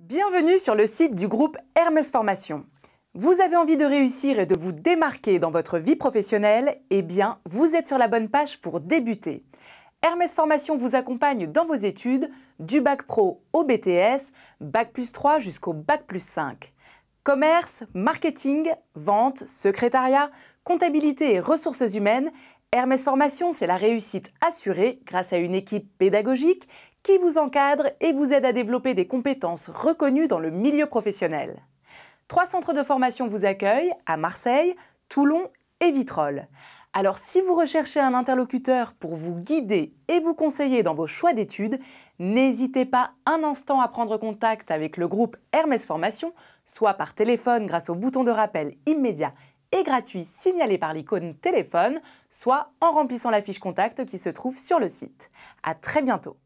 Bienvenue sur le site du groupe Hermès Formation. Vous avez envie de réussir et de vous démarquer dans votre vie professionnelle Eh bien, vous êtes sur la bonne page pour débuter. Hermès Formation vous accompagne dans vos études du bac pro au BTS, bac plus 3 jusqu'au bac plus 5. Commerce, marketing, vente, secrétariat, comptabilité et ressources humaines, Hermès Formation, c'est la réussite assurée grâce à une équipe pédagogique qui vous encadre et vous aide à développer des compétences reconnues dans le milieu professionnel. Trois centres de formation vous accueillent à Marseille, Toulon et Vitrolles. Alors si vous recherchez un interlocuteur pour vous guider et vous conseiller dans vos choix d'études, n'hésitez pas un instant à prendre contact avec le groupe Hermès Formation, soit par téléphone grâce au bouton de rappel immédiat et gratuit signalé par l'icône téléphone, soit en remplissant la fiche contact qui se trouve sur le site. À très bientôt.